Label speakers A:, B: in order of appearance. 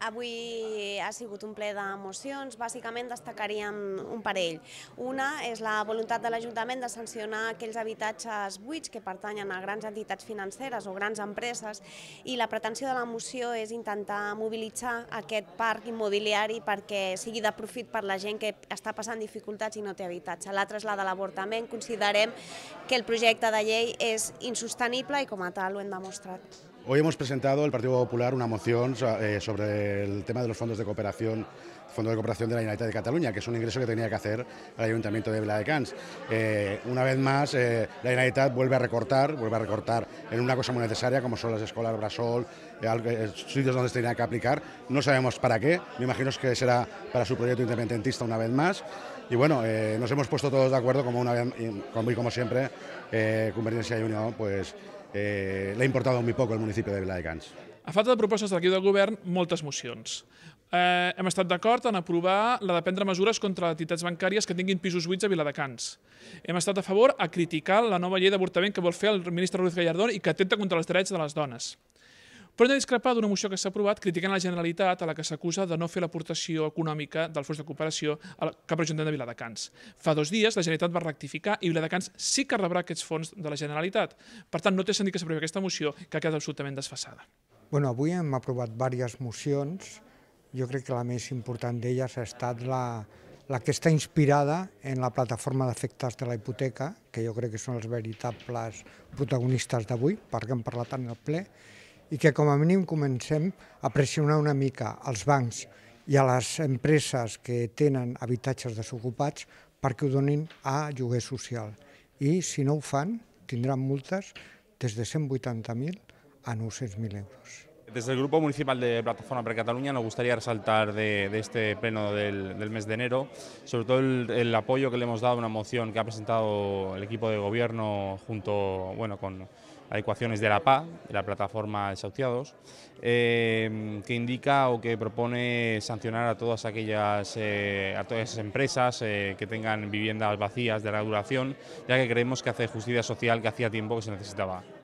A: Avui ha sigut un ple d'emocions, bàsicament destacaríem un parell. Una és la voluntat de l'Ajuntament de sancionar aquells habitatges buits que pertanyen a grans entitats financeres o grans empreses i la pretensió de la moció és intentar mobilitzar aquest parc immobiliari perquè sigui de profit per la gent que està passant dificultats i no té habitatge. L'altra és la de l'avortament. Considerem que el projecte de llei és insostenible i com a tal ho hem demostrat.
B: Hoy hemos presentado el Partido Popular una moción eh, sobre el tema de los fondos de cooperación, fondos de cooperación de la Generalitat de Cataluña, que es un ingreso que tenía que hacer el Ayuntamiento de de Eh, una vez más, eh, la Generalitat vuelve a recortar, vuelve a recortar en una cosa muy necesaria como son las escuelas Brasol, eh, sitios donde se tenía que aplicar. No sabemos para qué, me imagino que será para su proyecto independentista una vez más. Y bueno, nos hemos puesto todos de acuerdo, como, una, como, y como siempre, Convergencia y Unión, pues eh, l'ha importado muy poco al municipio de Viladecans.
C: A falta de propostes d'aquí del govern, moltes mocions. Eh, hem estat d'acord en aprovar la de prendre mesures contra entitats bancàries que tinguin pisos buits a Viladecans. Hem estat a favor a criticar la nova llei d'avortament que vol fer el ministre Ruiz Gallardón i que atenta contra els drets de les dones. Però hem de discrepar d'una moció que s'ha aprovat criticant la Generalitat a la que s'acusa de no fer l'aportació econòmica del fons de cooperació cap a l'Ajuntament de Viladecans. Fa dos dies la Generalitat va rectificar i Viladecans sí que rebrà aquests fons de la Generalitat. Per tant, no té sentit que s'aprovi aquesta moció que ha quedat absolutament desfassada.
D: Bueno, avui hem aprovat diverses mocions. Jo crec que la més important d'elles ha estat la, la que està inspirada en la plataforma d'efectes de la hipoteca, que jo crec que són els veritables protagonistes d'avui, perquè hem parlat en el ple, i que com a mínim comencem a pressionar una mica als bancs i a les empreses que tenen habitatges desocupats perquè ho donin a lloguer social. I si no ho fan, tindran multes des de 180.000 a 900.000 euros.
E: Desde el Grupo Municipal de Plataforma per Cataluña nos gustaría resaltar de, de este pleno del, del, mes de enero, sobre todo el, el, apoyo que le hemos dado a una moción que ha presentado el equipo de gobierno junto bueno, con, a ecuaciones de la PA, de la plataforma de sauciados, eh, que indica o que propone sancionar a todas aquellas eh, a todas esas empresas eh, que tengan
D: viviendas vacías de larga duración, ya que creemos que hace justicia social que hacía tiempo que se necesitaba.